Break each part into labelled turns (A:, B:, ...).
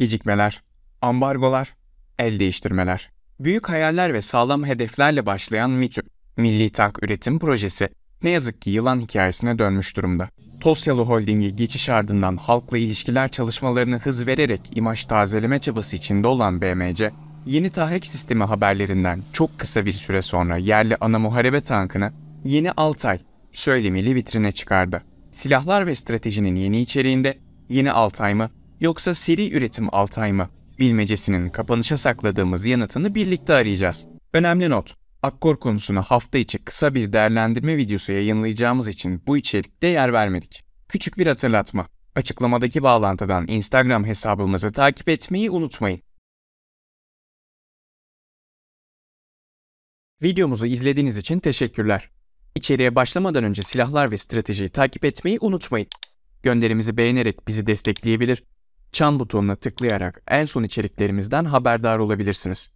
A: Gecikmeler, ambargolar, el değiştirmeler. Büyük hayaller ve sağlam hedeflerle başlayan MİTÜ Milli Tank Üretim Projesi, ne yazık ki yılan hikayesine dönmüş durumda. Tosyalı Holding'e geçiş ardından halkla ilişkiler çalışmalarını hız vererek imaj tazeleme çabası içinde olan BMC, yeni tahrik sistemi haberlerinden çok kısa bir süre sonra yerli ana muharebe tankını yeni Altay söylemeli vitrine çıkardı. Silahlar ve stratejinin yeni içeriğinde yeni Altay mı yoksa seri üretim 6 ay mı? Bilmecesinin kapanışa sakladığımız yanıtını birlikte arayacağız. Önemli not. Akkor konusunu hafta içi kısa bir değerlendirme videosu yayınlayacağımız için bu içerikte yer vermedik. Küçük bir hatırlatma. Açıklamadaki bağlantıdan Instagram hesabımızı takip etmeyi unutmayın. Videomuzu izlediğiniz için teşekkürler. İçeriye başlamadan önce silahlar ve stratejiyi takip etmeyi unutmayın. Gönderimizi beğenerek bizi destekleyebilir çan butonuna tıklayarak en son içeriklerimizden haberdar olabilirsiniz.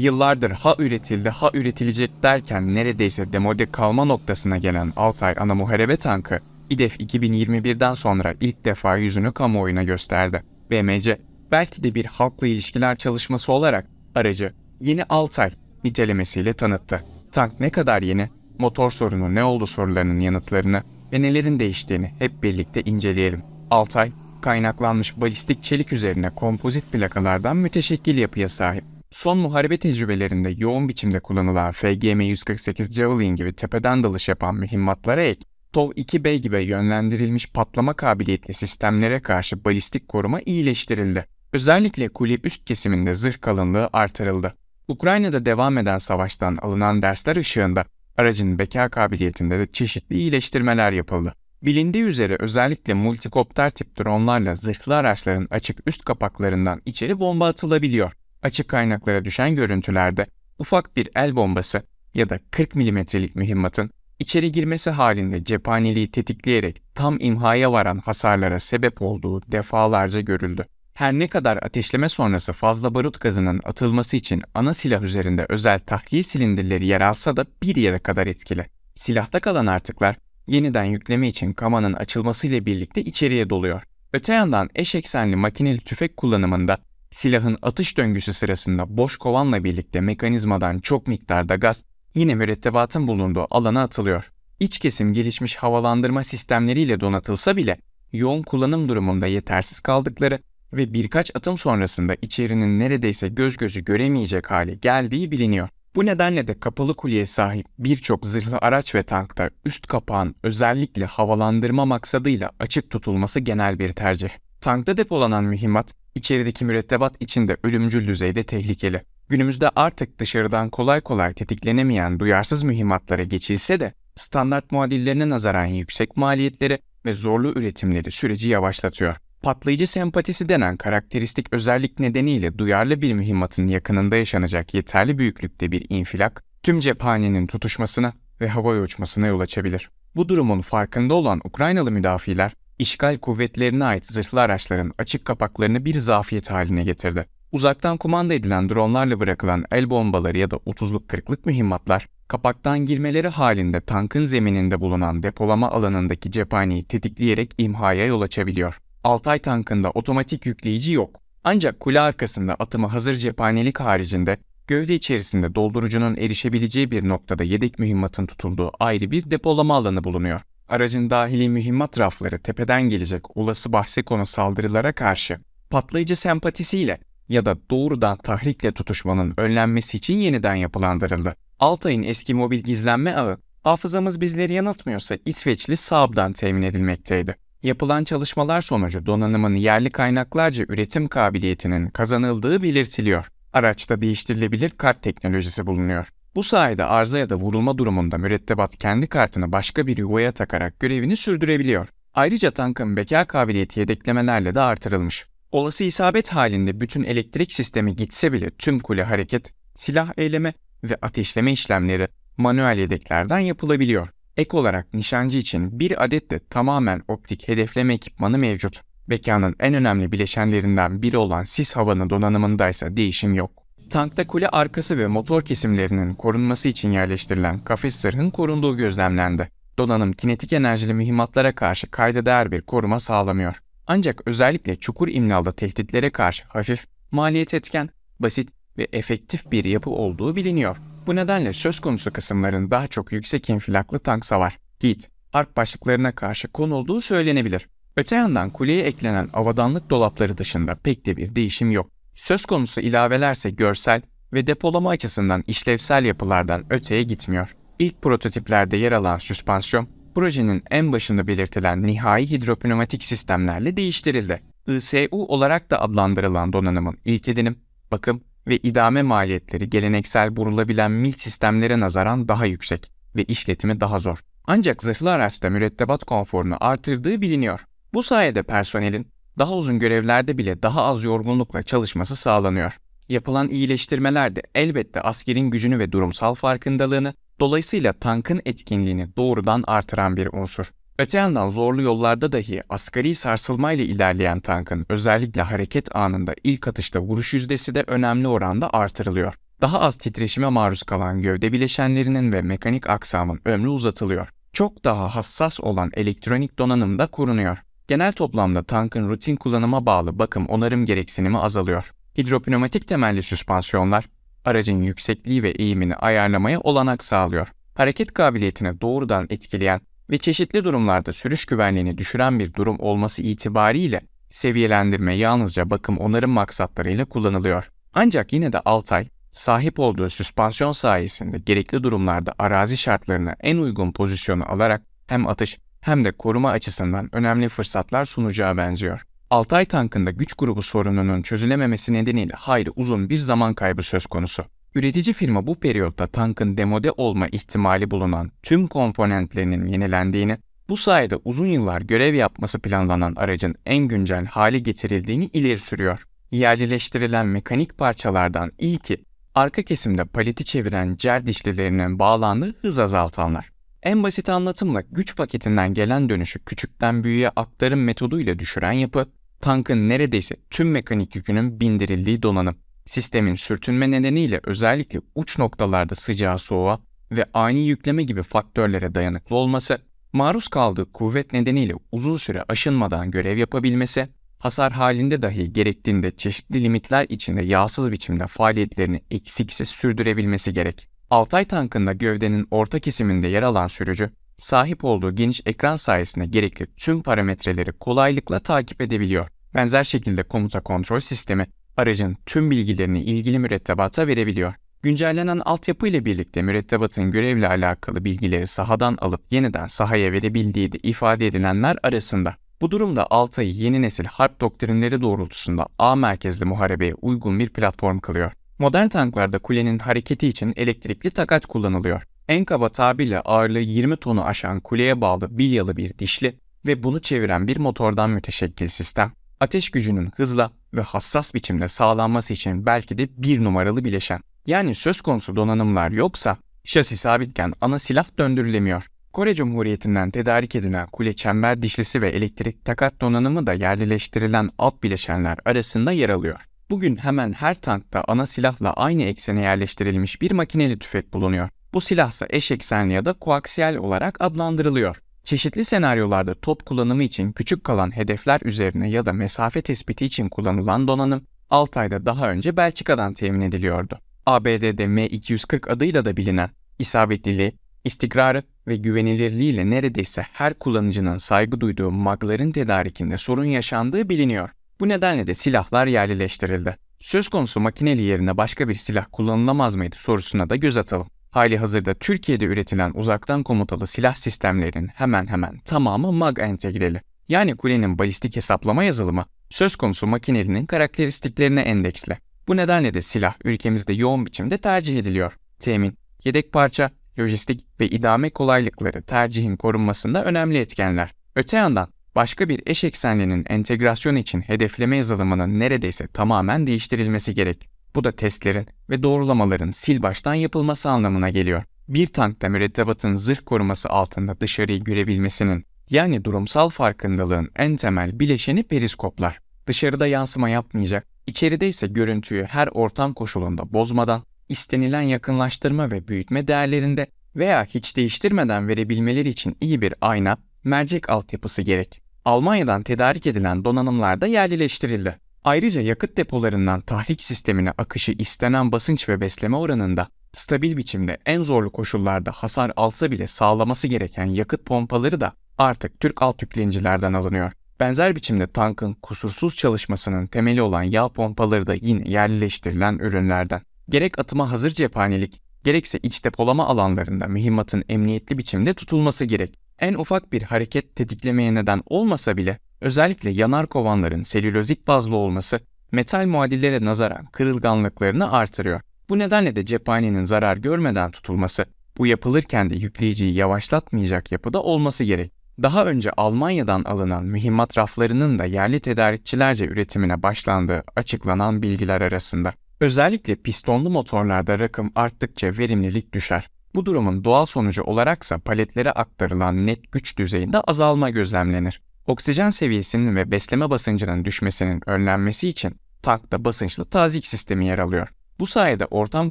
A: Yıllardır ha üretildi ha üretilecek derken neredeyse demode kalma noktasına gelen Altay ana muharebe tankı İDEF 2021'den sonra ilk defa yüzünü kamuoyuna gösterdi. BMC belki de bir halkla ilişkiler çalışması olarak aracı yeni Altay nitelemesiyle tanıttı. Tank ne kadar yeni, motor sorunu ne oldu sorularının yanıtlarını ve nelerin değiştiğini hep birlikte inceleyelim. Altay, kaynaklanmış balistik çelik üzerine kompozit plakalardan müteşekkil yapıya sahip. Son muharebe tecrübelerinde yoğun biçimde kullanılan FGM-148 Javelin gibi tepeden dalış yapan mühimmatlara ek, TOW-2B gibi yönlendirilmiş patlama kabiliyetli sistemlere karşı balistik koruma iyileştirildi. Özellikle kule üst kesiminde zırh kalınlığı artırıldı. Ukrayna'da devam eden savaştan alınan dersler ışığında aracın beka kabiliyetinde de çeşitli iyileştirmeler yapıldı. Bilindiği üzere özellikle multikopter tip dronlarla zırhlı araçların açık üst kapaklarından içeri bomba atılabiliyor açık kaynaklara düşen görüntülerde ufak bir el bombası ya da 40 milimetrelik mühimmatın içeri girmesi halinde cephaneliği tetikleyerek tam imhaya varan hasarlara sebep olduğu defalarca görüldü. Her ne kadar ateşleme sonrası fazla barut gazının atılması için ana silah üzerinde özel tahliye silindirleri yer alsa da bir yere kadar etkili. Silahta kalan artıklar yeniden yükleme için kamanın açılmasıyla birlikte içeriye doluyor. Öte yandan eş eksenli makineli tüfek kullanımında Silahın atış döngüsü sırasında boş kovanla birlikte mekanizmadan çok miktarda gaz yine mürettebatın bulunduğu alana atılıyor. İç kesim gelişmiş havalandırma sistemleriyle donatılsa bile yoğun kullanım durumunda yetersiz kaldıkları ve birkaç atım sonrasında içerinin neredeyse göz gözü göremeyecek hale geldiği biliniyor. Bu nedenle de kapalı kuleye sahip birçok zırhlı araç ve tankta üst kapağın özellikle havalandırma maksadıyla açık tutulması genel bir tercih. Tankta depolanan mühimmat, içerideki mürettebat içinde ölümcül düzeyde tehlikeli. Günümüzde artık dışarıdan kolay kolay tetiklenemeyen duyarsız mühimmatlara geçilse de standart muadillerine nazaran yüksek maliyetleri ve zorlu üretimleri süreci yavaşlatıyor. Patlayıcı sempatisi denen karakteristik özellik nedeniyle duyarlı bir mühimmatın yakınında yaşanacak yeterli büyüklükte bir infilak, tüm cephanenin tutuşmasına ve havaya uçmasına yol açabilir. Bu durumun farkında olan Ukraynalı müdafiler, işgal kuvvetlerine ait zırhlı araçların açık kapaklarını bir zafiyet haline getirdi. Uzaktan kumanda edilen dronlarla bırakılan el bombaları ya da 30'luk 40'lık mühimmatlar, kapaktan girmeleri halinde tankın zemininde bulunan depolama alanındaki cephaneyi tetikleyerek imhaya yol açabiliyor. Altay tankında otomatik yükleyici yok. Ancak kule arkasında atımı hazır cephanelik haricinde gövde içerisinde doldurucunun erişebileceği bir noktada yedek mühimmatın tutulduğu ayrı bir depolama alanı bulunuyor. Aracın dahili mühimmat rafları tepeden gelecek olası bahse konu saldırılara karşı patlayıcı sempatisiyle ya da doğrudan tahrikle tutuşmanın önlenmesi için yeniden yapılandırıldı. Altay'ın eski mobil gizlenme ağı, hafızamız bizleri yanıltmıyorsa İsveçli Saab'dan temin edilmekteydi. Yapılan çalışmalar sonucu donanımın yerli kaynaklarca üretim kabiliyetinin kazanıldığı belirtiliyor. Araçta değiştirilebilir kart teknolojisi bulunuyor. Bu sayede arıza ya da vurulma durumunda mürettebat kendi kartını başka bir yuvaya takarak görevini sürdürebiliyor. Ayrıca tankın beka kabiliyeti yedeklemelerle de artırılmış. Olası isabet halinde bütün elektrik sistemi gitse bile tüm kule hareket, silah eyleme ve ateşleme işlemleri manuel yedeklerden yapılabiliyor. Ek olarak nişancı için bir adet de tamamen optik hedefleme ekipmanı mevcut. Bekanın en önemli bileşenlerinden biri olan sis havanı donanımındaysa değişim yok. Tankta kule arkası ve motor kesimlerinin korunması için yerleştirilen kafes zırhın korunduğu gözlemlendi. Donanım kinetik enerjili mühimmatlara karşı kayda değer bir koruma sağlamıyor. Ancak özellikle çukur imlalı tehditlere karşı hafif, maliyet etken, basit ve efektif bir yapı olduğu biliniyor. Bu nedenle söz konusu kısımların daha çok yüksek infilaklı tank savar, git, ark başlıklarına karşı konulduğu söylenebilir. Öte yandan kuleye eklenen avadanlık dolapları dışında pek de bir değişim yok. Söz konusu ilavelerse görsel ve depolama açısından işlevsel yapılardan öteye gitmiyor. İlk prototiplerde yer alan süspansiyon, projenin en başında belirtilen nihai hidropneumatik sistemlerle değiştirildi. ISU olarak da adlandırılan donanımın ilk edinim, bakım ve idame maliyetleri geleneksel burulabilen mil sistemlere nazaran daha yüksek ve işletimi daha zor. Ancak zırhlı araçta mürettebat konforunu artırdığı biliniyor. Bu sayede personelin daha uzun görevlerde bile daha az yorgunlukla çalışması sağlanıyor. Yapılan iyileştirmeler de elbette askerin gücünü ve durumsal farkındalığını, dolayısıyla tankın etkinliğini doğrudan artıran bir unsur. Öte yandan zorlu yollarda dahi asgari sarsılmayla ilerleyen tankın özellikle hareket anında ilk atışta vuruş yüzdesi de önemli oranda artırılıyor. Daha az titreşime maruz kalan gövde bileşenlerinin ve mekanik aksamın ömrü uzatılıyor. Çok daha hassas olan elektronik donanım da korunuyor. Genel toplamda tankın rutin kullanıma bağlı bakım onarım gereksinimi azalıyor. Hidropneumatik temelli süspansiyonlar, aracın yüksekliği ve eğimini ayarlamaya olanak sağlıyor. Hareket kabiliyetine doğrudan etkileyen ve çeşitli durumlarda sürüş güvenliğini düşüren bir durum olması itibariyle seviyelendirme yalnızca bakım onarım maksatlarıyla kullanılıyor. Ancak yine de Altay, sahip olduğu süspansiyon sayesinde gerekli durumlarda arazi şartlarına en uygun pozisyonu alarak hem atış hem de koruma açısından önemli fırsatlar sunacağı benziyor. Altay tankında güç grubu sorununun çözülememesi nedeniyle hayli uzun bir zaman kaybı söz konusu. Üretici firma bu periyotta tankın demode olma ihtimali bulunan tüm komponentlerinin yenilendiğini, bu sayede uzun yıllar görev yapması planlanan aracın en güncel hali getirildiğini ileri sürüyor. Yerleştirilen mekanik parçalardan ilki, arka kesimde paleti çeviren cer dişlilerinin bağlandığı hız azaltanlar. En basit anlatımla güç paketinden gelen dönüşü küçükten büyüğe aktarım metoduyla düşüren yapı, tankın neredeyse tüm mekanik yükünün bindirildiği donanım. Sistemin sürtünme nedeniyle özellikle uç noktalarda sıcağa soğuğa ve ani yükleme gibi faktörlere dayanıklı olması, maruz kaldığı kuvvet nedeniyle uzun süre aşınmadan görev yapabilmesi, hasar halinde dahi gerektiğinde çeşitli limitler içinde yağsız biçimde faaliyetlerini eksiksiz sürdürebilmesi gerek. Altay tankında gövdenin orta kesiminde yer alan sürücü, sahip olduğu geniş ekran sayesinde gerekli tüm parametreleri kolaylıkla takip edebiliyor. Benzer şekilde komuta kontrol sistemi aracın tüm bilgilerini ilgili mürettebata verebiliyor. Güncellenen altyapı ile birlikte mürettebatın görevle alakalı bilgileri sahadan alıp yeniden sahaya verebildiği de ifade edilenler arasında. Bu durumda Altay'ı yeni nesil harp doktrinleri doğrultusunda A merkezli muharebeye uygun bir platform kılıyor. Modern tanklarda kulenin hareketi için elektrikli takat kullanılıyor. En kaba tabirle ağırlığı 20 tonu aşan kuleye bağlı bilyalı bir dişli ve bunu çeviren bir motordan müteşekkil sistem. Ateş gücünün hızla ve hassas biçimde sağlanması için belki de bir numaralı bileşen. Yani söz konusu donanımlar yoksa şasi sabitken ana silah döndürülemiyor. Kore Cumhuriyeti'nden tedarik edilen kule çember dişlisi ve elektrik takat donanımı da yerleştirilen alt bileşenler arasında yer alıyor. Bugün hemen her tankta ana silahla aynı eksene yerleştirilmiş bir makineli tüfek bulunuyor. Bu silahsa eş eksenli ya da koaksiyel olarak adlandırılıyor. Çeşitli senaryolarda top kullanımı için küçük kalan hedefler üzerine ya da mesafe tespiti için kullanılan donanım 6 ayda daha önce Belçika'dan temin ediliyordu. ABD'de M240 adıyla da bilinen isabetliliği, istikrarı ve güvenilirliğiyle neredeyse her kullanıcının saygı duyduğu magların tedarikinde sorun yaşandığı biliniyor. Bu nedenle de silahlar yerleştirildi. Söz konusu makineli yerine başka bir silah kullanılamaz mıydı sorusuna da göz atalım. Hali hazırda Türkiye'de üretilen uzaktan komutalı silah sistemlerinin hemen hemen tamamı MAG entegreli. Yani kulenin balistik hesaplama yazılımı söz konusu makinelinin karakteristiklerine endeksli. Bu nedenle de silah ülkemizde yoğun biçimde tercih ediliyor. Temin, yedek parça, lojistik ve idame kolaylıkları tercihin korunmasında önemli etkenler. Öte yandan başka bir eş eksenlinin entegrasyon için hedefleme yazılımının neredeyse tamamen değiştirilmesi gerek. Bu da testlerin ve doğrulamaların sil baştan yapılması anlamına geliyor. Bir tankta mürettebatın zırh koruması altında dışarıyı görebilmesinin yani durumsal farkındalığın en temel bileşeni periskoplar. Dışarıda yansıma yapmayacak, içeride ise görüntüyü her ortam koşulunda bozmadan, istenilen yakınlaştırma ve büyütme değerlerinde veya hiç değiştirmeden verebilmeleri için iyi bir ayna, mercek altyapısı gerek. Almanya'dan tedarik edilen donanımlar da yerlileştirildi. Ayrıca yakıt depolarından tahrik sistemine akışı istenen basınç ve besleme oranında stabil biçimde en zorlu koşullarda hasar alsa bile sağlaması gereken yakıt pompaları da artık Türk alt yüklenicilerden alınıyor. Benzer biçimde tankın kusursuz çalışmasının temeli olan yağ pompaları da yine yerleştirilen ürünlerden. Gerek atıma hazır cephanelik, gerekse iç depolama alanlarında mühimmatın emniyetli biçimde tutulması gerek en ufak bir hareket tetiklemeye neden olmasa bile özellikle yanar kovanların selülozik bazlı olması metal muadillere nazaran kırılganlıklarını artırıyor. Bu nedenle de cephanenin zarar görmeden tutulması, bu yapılırken de yükleyiciyi yavaşlatmayacak yapıda olması gerek. Daha önce Almanya'dan alınan mühimmat raflarının da yerli tedarikçilerce üretimine başlandığı açıklanan bilgiler arasında. Özellikle pistonlu motorlarda rakım arttıkça verimlilik düşer. Bu durumun doğal sonucu olaraksa paletlere aktarılan net güç düzeyinde azalma gözlemlenir. Oksijen seviyesinin ve besleme basıncının düşmesinin önlenmesi için tankta basınçlı tazik sistemi yer alıyor. Bu sayede ortam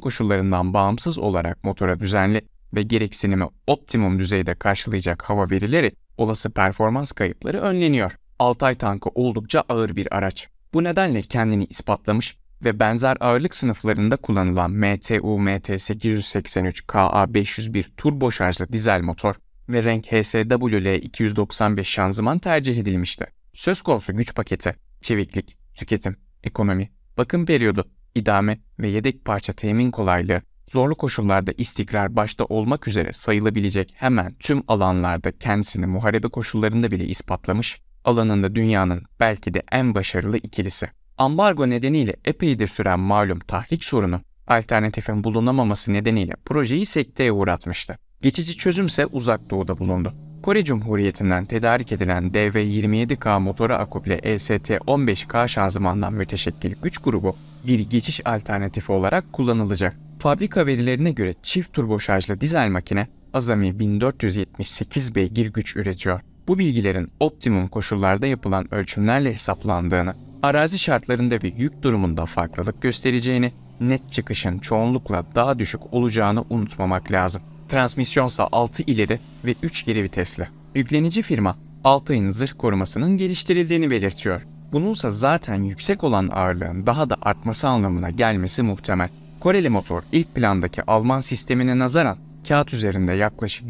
A: koşullarından bağımsız olarak motora düzenli ve gereksinimi optimum düzeyde karşılayacak hava verileri olası performans kayıpları önleniyor. Altay tankı oldukça ağır bir araç. Bu nedenle kendini ispatlamış ve benzer ağırlık sınıflarında kullanılan MTU MT883 KA501 turbo şarjlı dizel motor ve renk HSWL 295 şanzıman tercih edilmişti. Söz konusu güç paketi, çeviklik, tüketim, ekonomi, bakım periyodu, idame ve yedek parça temin kolaylığı, zorlu koşullarda istikrar başta olmak üzere sayılabilecek hemen tüm alanlarda kendisini muharebe koşullarında bile ispatlamış, alanında dünyanın belki de en başarılı ikilisi. Ambargo nedeniyle epeydir süren malum tahrik sorunu alternatifin bulunamaması nedeniyle projeyi sekteye uğratmıştı. Geçici çözümse uzak doğuda bulundu. Kore Cumhuriyeti'nden tedarik edilen DV-27K motora akuple EST-15K şanzımandan müteşekkil güç grubu bir geçiş alternatifi olarak kullanılacak. Fabrika verilerine göre çift turboşarjlı dizel makine azami 1478 beygir güç üretiyor. Bu bilgilerin optimum koşullarda yapılan ölçümlerle hesaplandığını arazi şartlarında ve yük durumunda farklılık göstereceğini, net çıkışın çoğunlukla daha düşük olacağını unutmamak lazım. Transmisyonsa 6 ileri ve 3 geri vitesli. Yüklenici firma Altay'ın zırh korumasının geliştirildiğini belirtiyor. Bununsa zaten yüksek olan ağırlığın daha da artması anlamına gelmesi muhtemel. Koreli motor ilk plandaki Alman sistemine nazaran kağıt üzerinde yaklaşık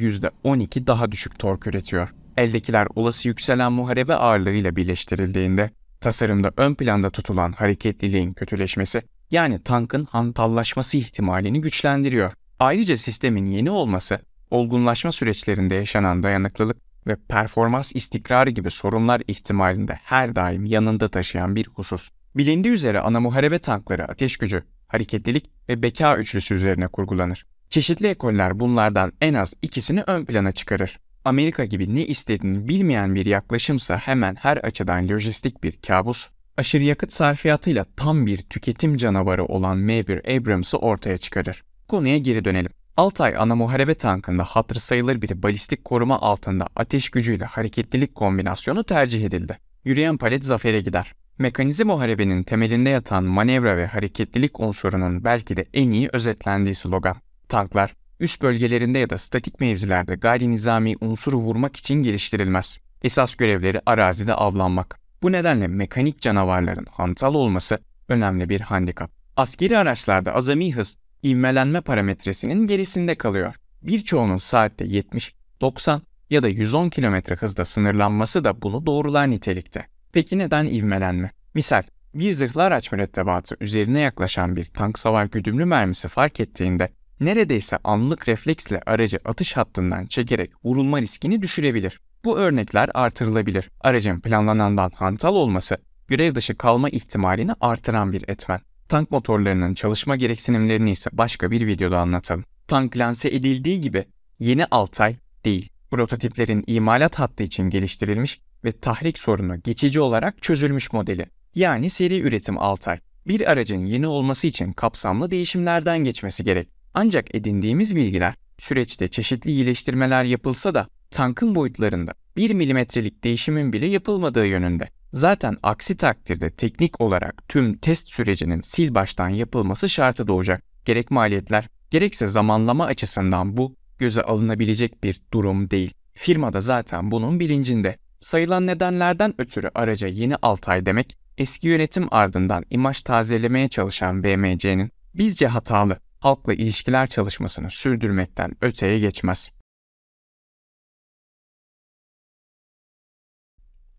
A: %12 daha düşük tork üretiyor. Eldekiler olası yükselen muharebe ağırlığıyla birleştirildiğinde Tasarımda ön planda tutulan hareketliliğin kötüleşmesi yani tankın hantallaşması ihtimalini güçlendiriyor. Ayrıca sistemin yeni olması, olgunlaşma süreçlerinde yaşanan dayanıklılık ve performans istikrarı gibi sorunlar ihtimalinde her daim yanında taşıyan bir husus. Bilindiği üzere ana muharebe tankları ateş gücü, hareketlilik ve beka üçlüsü üzerine kurgulanır. Çeşitli ekoller bunlardan en az ikisini ön plana çıkarır. Amerika gibi ne istediğini bilmeyen bir yaklaşımsa hemen her açıdan lojistik bir kabus, aşırı yakıt sarfiyatıyla tam bir tüketim canavarı olan M1 Abrams'ı ortaya çıkarır. Konuya geri dönelim. Altay ana muharebe tankında hatır sayılır bir balistik koruma altında ateş gücüyle hareketlilik kombinasyonu tercih edildi. Yürüyen palet zafere gider. Mekanize muharebenin temelinde yatan manevra ve hareketlilik unsurunun belki de en iyi özetlendiği slogan. Tanklar üst bölgelerinde ya da statik mevzilerde gayri nizami unsuru vurmak için geliştirilmez. Esas görevleri arazide avlanmak. Bu nedenle mekanik canavarların hantal olması önemli bir handikap. Askeri araçlarda azami hız ivmelenme parametresinin gerisinde kalıyor. Birçoğunun saatte 70, 90 ya da 110 km hızda sınırlanması da bunu doğrular nitelikte. Peki neden ivmelenme? Misal, bir zırhlı araç mürettebatı üzerine yaklaşan bir tank savar güdümlü mermisi fark ettiğinde neredeyse anlık refleksle aracı atış hattından çekerek vurulma riskini düşürebilir. Bu örnekler artırılabilir. Aracın planlanandan hantal olması görev dışı kalma ihtimalini artıran bir etmen. Tank motorlarının çalışma gereksinimlerini ise başka bir videoda anlatalım. Tank lanse edildiği gibi yeni Altay değil. Prototiplerin imalat hattı için geliştirilmiş ve tahrik sorunu geçici olarak çözülmüş modeli. Yani seri üretim Altay. Bir aracın yeni olması için kapsamlı değişimlerden geçmesi gerek. Ancak edindiğimiz bilgiler süreçte çeşitli iyileştirmeler yapılsa da tankın boyutlarında 1 milimetrelik değişimin bile yapılmadığı yönünde. Zaten aksi takdirde teknik olarak tüm test sürecinin sil baştan yapılması şartı doğacak. Gerek maliyetler, gerekse zamanlama açısından bu göze alınabilecek bir durum değil. Firma da zaten bunun bilincinde. Sayılan nedenlerden ötürü araca yeni 6 ay demek, eski yönetim ardından imaj tazelemeye çalışan BMC'nin bizce hatalı halkla ilişkiler çalışmasını sürdürmekten öteye geçmez.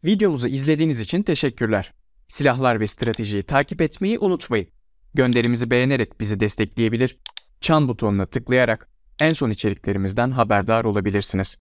A: Videomuzu izlediğiniz için teşekkürler. Silahlar ve stratejiyi takip etmeyi unutmayın. Gönderimizi beğenerek bizi destekleyebilir, çan butonuna tıklayarak en son içeriklerimizden haberdar olabilirsiniz.